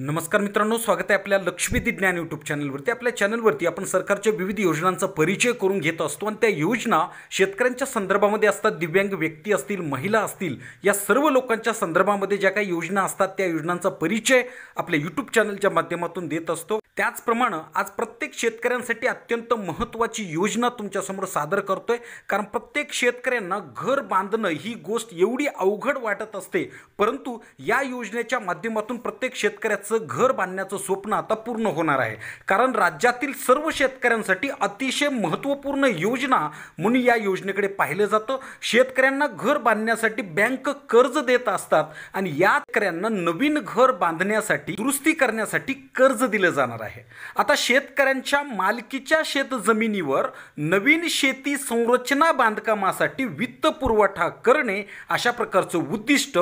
नमस्कार मित्रांनो स्वागत आहे आपल्या लक्ष्मीदी ज्ञान युट्यूब चॅनलवरती आपल्या चॅनलवरती आपण सरकारच्या विविध योजनांचा परिचय करून घेत असतो आणि त्या योजना शेतकऱ्यांच्या संदर्भामध्ये असतात दिव्यांग व्यक्ती असतील महिला असतील या सर्व लोकांच्या संदर्भामध्ये ज्या काही योजना असतात त्या योजनांचा परिचय आपल्या यूट्यूब चॅनलच्या माध्यमातून देत असतो त्याचप्रमाणे आज प्रत्येक शेतकऱ्यांसाठी अत्यंत महत्त्वाची योजना तुमच्यासमोर सादर करतोय कारण प्रत्येक शेतकऱ्यांना घर बांधणं ही गोष्ट एवढी अवघड वाटत असते परंतु या योजनेच्या माध्यमातून प्रत्येक शेतकऱ्याचं शेतकऱ्याचं घर बांधण्याचं स्वप्न आता पूर्ण होणार आहे कारण राज्यातील सर्व शेतकऱ्यांसाठी अतिशय महत्त्वपूर्ण योजना म्हणून या योजनेकडे पाहिलं जातं शेतकऱ्यांना घर बांधण्यासाठी बँक कर्ज देत असतात आणि या शेतकऱ्यांना नवीन घर बांधण्यासाठी दुरुस्ती करण्यासाठी कर्ज दिलं जाणार आहे आता शेतकऱ्यांच्या मालकीच्या शेत जमिनीवर नवीन शेती संरचना बांधकामासाठी वित्त पुरवठा करणे अशा प्रकारचं उद्दिष्ट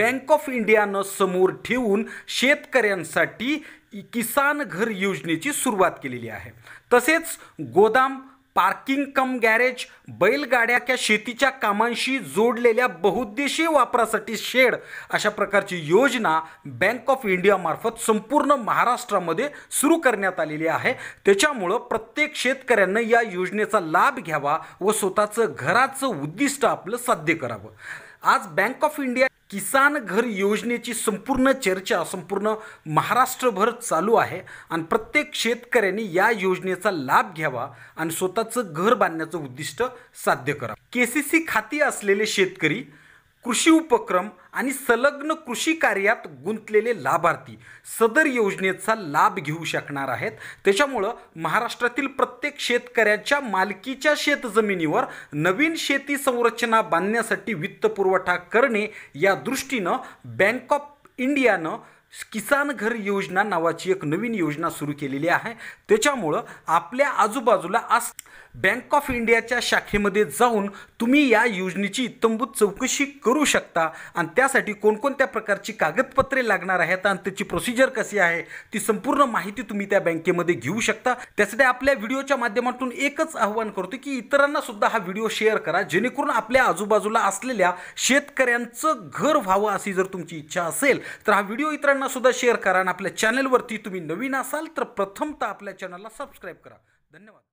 बँक ऑफ इंडियानं समोर ठेवून शेतकऱ्या शेतकऱ्यांसाठी किसान घर योजनेची सुरुवात केलेली आहे तसेच गोदाम पार्किंग कम गॅरेज बैलगाड्या शेतीच्या कामांशी जोडलेल्या बहुद्देशीय वापरासाठी शेड अशा प्रकारची योजना बँक ऑफ इंडियामार्फत संपूर्ण महाराष्ट्रामध्ये सुरू करण्यात आलेली आहे त्याच्यामुळं प्रत्येक शेतकऱ्यांना या योजनेचा लाभ घ्यावा व स्वतःचं घराचं उद्दिष्ट आपलं साध्य करावं आज बँक ऑफ इंडिया किसान घर योजनेची संपूर्ण चर्चा संपूर्ण महाराष्ट्रभर चालू आहे आणि प्रत्येक शेतकऱ्यांनी या योजनेचा लाभ घ्यावा आणि स्वतःचं घर बांधण्याचं उद्दिष्ट साध्य करा केसीसी खाती असलेले शेतकरी कृषी उपक्रम आणि संलग्न कृषी कार्यात गुंतलेले लाभार्थी सदर योजनेचा लाभ घेऊ शकणार आहेत त्याच्यामुळं महाराष्ट्रातील प्रत्येक शेतकऱ्याच्या मालकीच्या शेतजमिनीवर नवीन शेती संरचना बांधण्यासाठी वित्तपुरवठा करणे या दृष्टीनं बँक ऑफ इंडियानं किसान घर योजना नावाची एक नवीन योजना सुरू केलेली आहे त्याच्यामुळं आपल्या आजूबाजूला आज बँक ऑफ इंडियाच्या शाखेमध्ये जाऊन तुम्ही या योजनेची इत्तंभूत चौकशी करू शकता आणि त्यासाठी कोणकोणत्या प्रकारची कागदपत्रे लागणार आहेत आणि त्याची प्रोसिजर कशी आहे ती संपूर्ण माहिती तुम्ही त्या बँकेमध्ये घेऊ शकता त्यासाठी आपल्या व्हिडिओच्या माध्यमातून एकच आवाहन करतो की इतरांना सुद्धा हा व्हिडिओ शेअर करा जेणेकरून आपल्या आजूबाजूला असलेल्या शेतकऱ्यांचं घर व्हावं अशी जर तुमची इच्छा असेल तर हा व्हिडिओ इतरांना सुद्धा शेअर करा आणि आपल्या चॅनलवरती तुम्ही नवीन असाल तर प्रथमतः आपल्या चॅनलला सबस्क्राईब करा धन्यवाद